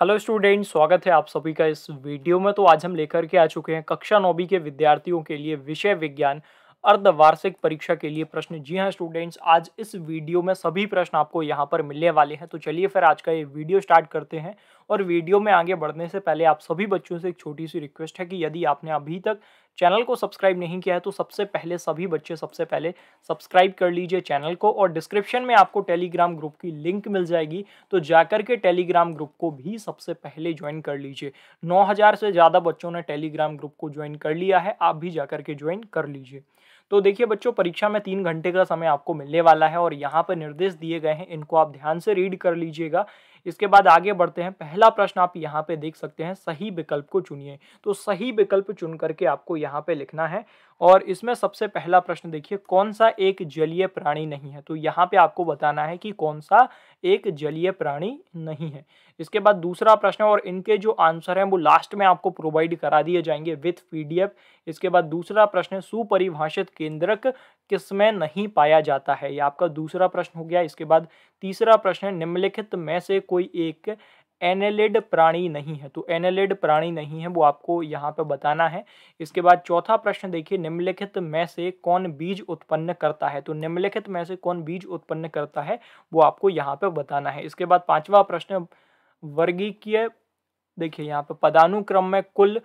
hello student स्वागत है आप सभी का इस वीडियो में तो आज हम लेकर के आ चुके हैं कक्षा नौवीं के विद्यार्थियों के लिए विषय विज्ञान अर्धवार्षिक परीक्षा के लिए प्रश्न जी हाँ स्टूडेंट्स आज इस वीडियो में सभी प्रश्न आपको यहाँ पर मिलने वाले हैं तो चलिए फिर आज का ये वीडियो स्टार्ट करते हैं और वीडियो में आगे बढ़ने से पहले आप सभी बच्चों से एक छोटी सी रिक्वेस्ट है कि यदि आपने अभी तक चैनल को सब्सक्राइब नहीं किया है तो सबसे पहले सभी बच्चे सबसे पहले सब्सक्राइब कर लीजिए चैनल को और डिस्क्रिप्शन में आपको टेलीग्राम ग्रुप की लिंक मिल जाएगी तो जाकर के टेलीग्राम ग्रुप को भी सबसे पहले ज्वाइन कर लीजिए 9000 से ज़्यादा बच्चों ने टेलीग्राम ग्रुप को ज्वाइन कर लिया है आप भी जाकर के ज्वाइन कर लीजिए तो देखिए बच्चों परीक्षा में तीन घंटे का समय आपको मिलने वाला है और यहाँ पर निर्देश दिए गए हैं इनको आप ध्यान से रीड कर लीजिएगा इसके बाद आगे बढ़ते हैं पहला प्रश्न आप यहाँ पे देख सकते हैं सही विकल्प को चुनिए तो सही विकल्प चुन करके आपको यहाँ पे लिखना है और इसमें सबसे पहला प्रश्न देखिए कौन सा एक जलीय प्राणी नहीं है तो यहाँ पे आपको बताना है कि कौन सा एक जलीय प्राणी नहीं है इसके बाद दूसरा प्रश्न और इनके जो आंसर हैं वो लास्ट में आपको प्रोवाइड करा दिए जाएंगे विथ पीडीएफ इसके बाद दूसरा प्रश्न सुपरिभाषित केंद्रक किस में नहीं पाया जाता है ये आपका दूसरा प्रश्न हो गया इसके बाद तीसरा प्रश्न निम्नलिखित में से कोई एक एनेलिड प्राणी नहीं है तो एनेलिड प्राणी नहीं है वो आपको यहाँ पे बताना है इसके बाद चौथा प्रश्न देखिए निम्नलिखित में से कौन बीज उत्पन्न करता है तो निम्नलिखित में से कौन बीज उत्पन्न करता है वो आपको यहाँ पे बताना है इसके बाद पांचवा प्रश्न वर्गीय देखिए यहाँ पे पदानुक्रम में कुल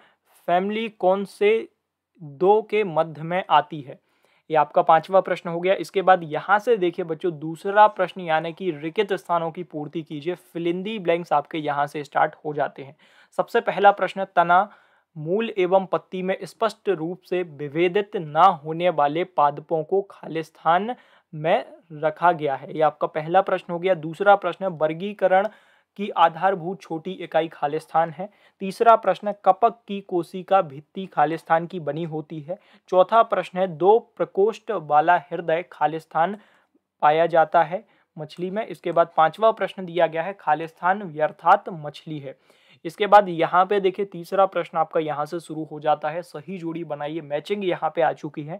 फैमिली कौन से दो के मध्य में आती है ये आपका पांचवा प्रश्न हो गया इसके बाद यहाँ से देखिए बच्चों दूसरा प्रश्न यानी कि रिकित स्थानों की पूर्ति कीजिए फिलिंदी ब्लैंक्स आपके यहाँ से स्टार्ट हो जाते हैं सबसे पहला प्रश्न तना मूल एवं पत्ती में स्पष्ट रूप से विभेदित ना होने वाले पादपों को खाली स्थान में रखा गया है ये आपका पहला प्रश्न हो गया दूसरा प्रश्न वर्गीकरण की आधारभूत छोटी इकाई खालिस्तान है तीसरा प्रश्न कपक की कोशिका भित्ति खालिस्तान की बनी होती है चौथा प्रश्न है दो प्रकोष्ठ वाला हृदय खालिस्तान पाया जाता है मछली में इसके बाद पांचवा प्रश्न दिया गया है खालिस्तान व्यर्थात मछली है इसके बाद यहाँ पे देखिए तीसरा प्रश्न आपका यहाँ से शुरू हो जाता है सही जोड़ी बनाइए मैचिंग यहाँ पे आ चुकी है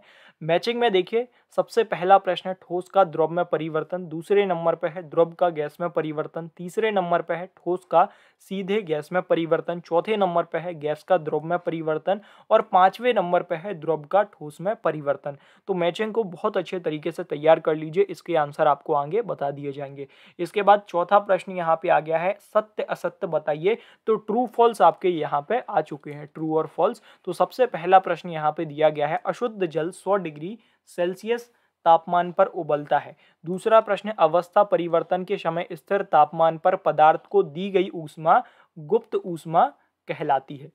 मैचिंग में देखिए सबसे पहला प्रश्न है ठोस का द्रव में परिवर्तन दूसरे नंबर पर है द्रव का गैस में परिवर्तन तीसरे नंबर पर है ठोस का सीधे गैस में परिवर्तन चौथे नंबर पर है गैस का द्रव में परिवर्तन और पांचवें नंबर पर है द्रव का ठोस में परिवर्तन तो मैचिंग को बहुत अच्छे तरीके से तैयार कर लीजिए इसके आंसर आपको आगे बता दिए जाएंगे इसके बाद चौथा प्रश्न यहाँ पे आ गया है सत्य असत्य बताइए तो तो ट्रू फॉल्स आपके यहाँ पे आ चुके हैं ट्रू और फॉल्स तो सबसे पहला प्रश्न यहाँ पे दिया गया है अशुद्ध जल 100 डिग्री सेल्सियस तापमान पर उबलता है दूसरा प्रश्न अवस्था परिवर्तन के समय स्थिर तापमान पर पदार्थ को दी गई ऊष्मा गुप्त ऊष्मा कहलाती है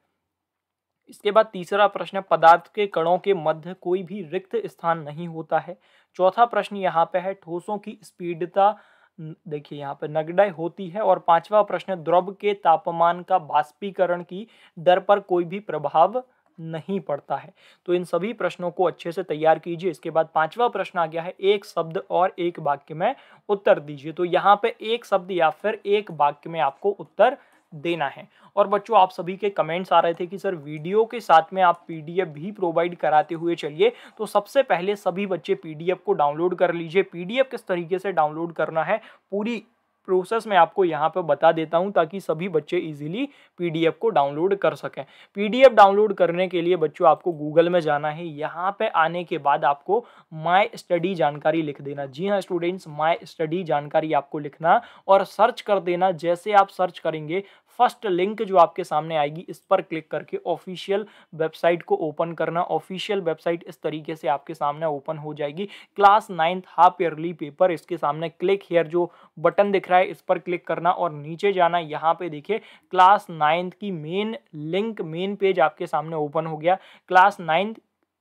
इसके बाद तीसरा प्रश्न पदार्थ के कणों के मध्य कोई भी रिक्त स्थान नहीं होता है चौथा प्रश्न यहाँ पे है ठोसों की स्पीडता देखिए यहाँ पर नगडाई होती है और पांचवा प्रश्न द्रव के तापमान का बाष्पीकरण की दर पर कोई भी प्रभाव नहीं पड़ता है तो इन सभी प्रश्नों को अच्छे से तैयार कीजिए इसके बाद पांचवा प्रश्न आ गया है एक शब्द और एक वाक्य में उत्तर दीजिए तो यहाँ पे एक शब्द या फिर एक वाक्य में आपको उत्तर देना है और बच्चों आप सभी के कमेंट्स आ रहे थे कि सर वीडियो के साथ में आप पीडीएफ भी प्रोवाइड कराते हुए चलिए तो सबसे पहले सभी बच्चे पीडीएफ को डाउनलोड कर लीजिए पीडीएफ किस तरीके से डाउनलोड करना है पूरी प्रोसेस मैं आपको यहाँ पर बता देता हूँ ताकि सभी बच्चे ईजिली पी को डाउनलोड कर सकें पी डाउनलोड करने के लिए बच्चों आपको गूगल में जाना है यहाँ पर आने के बाद आपको माई स्टडी जानकारी लिख देना जी हाँ स्टूडेंट्स माई स्टडी जानकारी आपको लिखना और सर्च कर देना जैसे आप सर्च करेंगे फर्स्ट लिंक जो आपके सामने आएगी इस पर क्लिक करके ऑफिशियल वेबसाइट को ओपन करना ऑफिशियल वेबसाइट इस तरीके से आपके सामने ओपन हो जाएगी class ninth half yearly paper इसके सामने क्लिक हेयर जो बटन दिख रहा है इस पर क्लिक करना और नीचे जाना यहाँ पे देखिए क्लास नाइन्थ की मेन लिंक मेन पेज आपके सामने ओपन हो गया क्लास नाइन्थ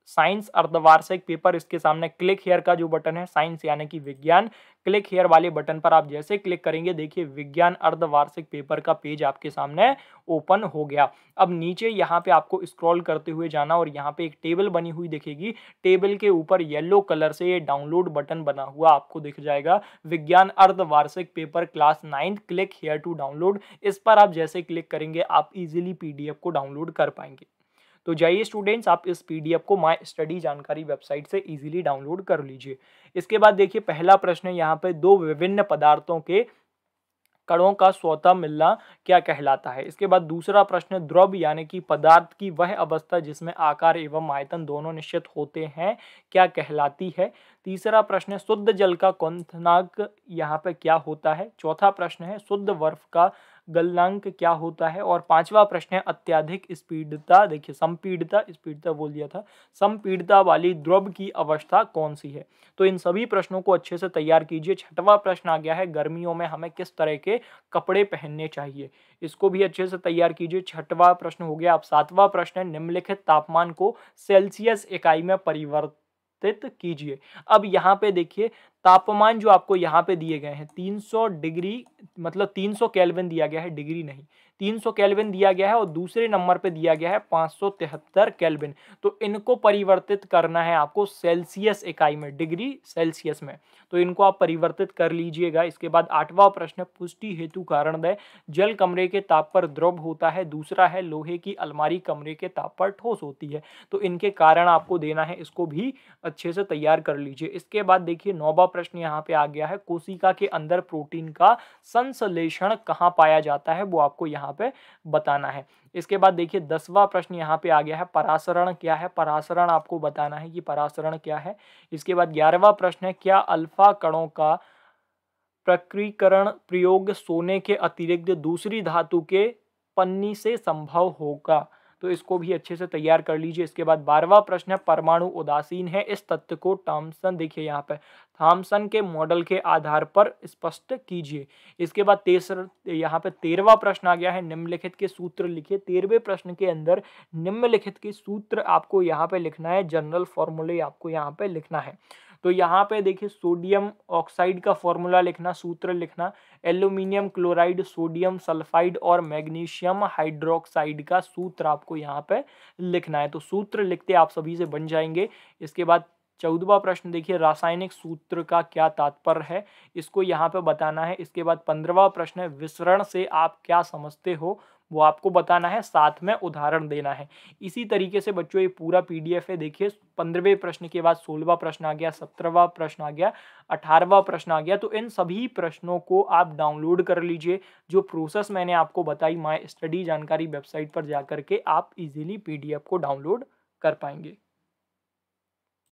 साइंस अर्धवार्षिक पेपर इसके सामने क्लिक हेयर का जो बटन है साइंस यानी कि विज्ञान क्लिक हेयर वाले बटन पर आप जैसे क्लिक करेंगे देखिए विज्ञान अर्धवार्षिक पेपर का पेज आपके सामने ओपन हो गया अब नीचे यहाँ पे आपको स्क्रॉल करते हुए जाना और यहाँ पे एक टेबल बनी हुई दिखेगी टेबल के ऊपर येलो कलर से ये डाउनलोड बटन बना हुआ आपको दिख जाएगा विज्ञान अर्धवार्षिक paper class ninth click here to download इस पर आप जैसे क्लिक करेंगे आप इजिली पी को डाउनलोड कर पाएंगे तो जाइए स्टूडेंट्स आप इस पी को माई स्टडी जानकारी वेबसाइट से ईजिली डाउनलोड कर लीजिए इसके बाद देखिए पहला प्रश्न है यहाँ पर दो विभिन्न पदार्थों के कणों का स्वतः मिलना क्या कहलाता है इसके बाद दूसरा प्रश्न द्रव यानी कि पदार्थ की वह अवस्था जिसमें आकार एवं आयतन दोनों निश्चित होते हैं क्या कहलाती है तीसरा प्रश्न शुद्ध जल का क्वनांक यहाँ पे क्या होता है चौथा प्रश्न है शुद्ध बर्फ का गलनांक क्या होता है और पांचवा प्रश्न है अत्याधिक स्पीडता देखिए संपीडता स्पीडता बोल दिया था संपीडता वाली द्रव की अवस्था कौन सी है तो इन सभी प्रश्नों को अच्छे से तैयार कीजिए छठवा प्रश्न आ गया है गर्मियों में हमें किस तरह के कपड़े पहनने चाहिए इसको भी अच्छे से तैयार कीजिए छठवा प्रश्न हो गया अब सातवा प्रश्न है निम्नलिखित तापमान को सेल्सियस इकाई में परिवर्तित कीजिए अब यहाँ पे देखिए तापमान जो आपको यहाँ पे दिए गए हैं 300 डिग्री मतलब 300 केल्विन दिया गया है डिग्री नहीं 300 केल्विन दिया गया है और दूसरे नंबर पे दिया गया है पाँच सौ तो इनको परिवर्तित करना है आपको सेल्सियस इकाई में डिग्री सेल्सियस में तो इनको आप परिवर्तित कर लीजिएगा इसके बाद आठवां प्रश्न पुष्टि हेतु कारण दय जल कमरे के ताप पर द्रव होता है दूसरा है लोहे की अलमारी कमरे के ताप पर ठोस होती है तो इनके कारण आपको देना है इसको भी अच्छे से तैयार कर लीजिए इसके बाद देखिए नौवा प्रश्न यहाँ पे आ गया है कोशिका के अंदर प्रोटीन का संश्लेषण कहाँ पाया जाता है वो आपको यहाँ पे बताना है इसके बाद देखिए दसवा प्रश्न यहाँ पे आ गया है परासरण क्या है परासरण आपको बताना है कि परासरण क्या है इसके बाद ग्यारहवा प्रश्न है क्या अल्फा कणों का प्रक्रीकरण प्रयोग सोने के अतिरिक्त दूसरी धातु के पन्नी से संभव होगा तो इसको भी अच्छे से तैयार कर लीजिए इसके बाद बारहवा प्रश्न है परमाणु उदासीन है इस तथ्य को थॉमसन देखिए यहाँ पर थॉमसन के मॉडल के आधार पर स्पष्ट कीजिए इसके बाद तेसर यहाँ पे तेरहवा प्रश्न आ गया है निम्नलिखित के सूत्र लिखिए तेरहवें प्रश्न के अंदर निम्नलिखित के सूत्र आपको यहाँ पे लिखना है जनरल फॉर्मूले आपको यहाँ पे लिखना है तो यहाँ पे देखिए सोडियम ऑक्साइड का फॉर्मूला लिखना सूत्र लिखना एल्यूमिनियम क्लोराइड सोडियम सल्फाइड और मैग्नीशियम हाइड्रोक्साइड का सूत्र आपको यहाँ पे लिखना है तो सूत्र लिखते आप सभी से बन जाएंगे इसके बाद चौदवा प्रश्न देखिए रासायनिक सूत्र का क्या तात्पर्य है इसको यहाँ पे बताना है इसके बाद पंद्रवा प्रश्न है विसरण से आप क्या समझते हो वो आपको बताना है साथ में उदाहरण देना है इसी तरीके से बच्चों ये पूरा पीडीएफ है देखिए पंद्रहवें प्रश्न के बाद सोलहवा प्रश्न आ गया सत्रहवा प्रश्न आ गया अठारहवा प्रश्न आ गया तो इन सभी प्रश्नों को आप डाउनलोड कर लीजिए जो प्रोसेस मैंने आपको बताई माई स्टडी जानकारी वेबसाइट पर जाकर के आप इजीली पीडीएफ को डाउनलोड कर पाएंगे